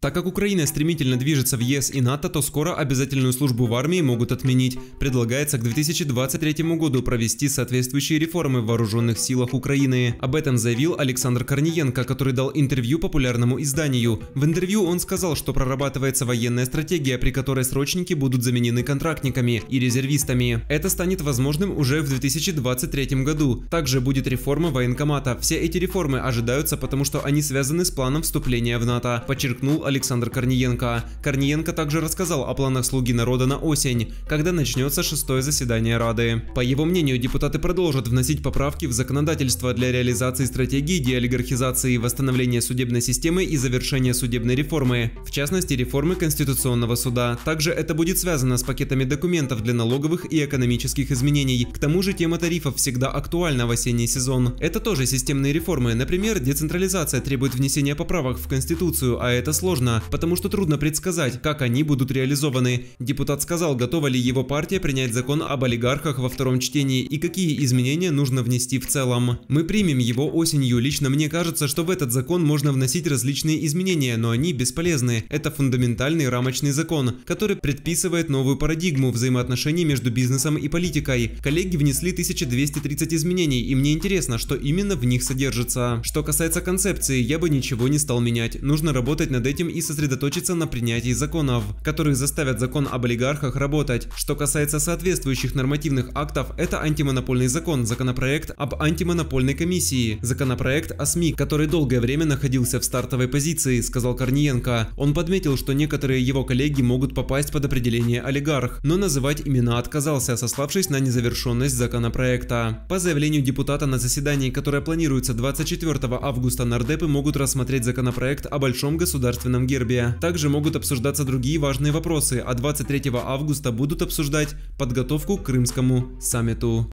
Так как Украина стремительно движется в ЕС и НАТО, то скоро обязательную службу в армии могут отменить. Предлагается к 2023 году провести соответствующие реформы в вооруженных силах Украины. Об этом заявил Александр Корниенко, который дал интервью популярному изданию. В интервью он сказал, что прорабатывается военная стратегия, при которой срочники будут заменены контрактниками и резервистами. Это станет возможным уже в 2023 году. Также будет реформа военкомата. Все эти реформы ожидаются, потому что они связаны с планом вступления в НАТО, подчеркнул Александр Корниенко. Корниенко также рассказал о планах «Слуги народа» на осень, когда начнется шестое заседание Рады. По его мнению, депутаты продолжат вносить поправки в законодательство для реализации стратегии деолигархизации, восстановления судебной системы и завершения судебной реформы, в частности реформы Конституционного суда. Также это будет связано с пакетами документов для налоговых и экономических изменений. К тому же тема тарифов всегда актуальна в осенний сезон. Это тоже системные реформы, например, децентрализация требует внесения поправок в Конституцию, а это сложно сложно, потому что трудно предсказать, как они будут реализованы. Депутат сказал, готова ли его партия принять закон об олигархах во втором чтении и какие изменения нужно внести в целом. Мы примем его осенью. Лично мне кажется, что в этот закон можно вносить различные изменения, но они бесполезны. Это фундаментальный рамочный закон, который предписывает новую парадигму взаимоотношений между бизнесом и политикой. Коллеги внесли 1230 изменений, и мне интересно, что именно в них содержится. Что касается концепции, я бы ничего не стал менять. Нужно работать над этим населением и сосредоточиться на принятии законов, которые заставят закон об олигархах работать. Что касается соответствующих нормативных актов, это антимонопольный закон, законопроект об антимонопольной комиссии, законопроект о СМИ, который долгое время находился в стартовой позиции, сказал Корниенко. Он подметил, что некоторые его коллеги могут попасть под определение олигарх, но называть имена отказался, сославшись на незавершенность законопроекта. По заявлению депутата на заседании, которое планируется 24 августа, нардепы могут рассмотреть законопроект о большом государственном национальном гербе. Также могут обсуждаться другие важные вопросы, а 23 августа будут обсуждать подготовку к Крымскому саммиту.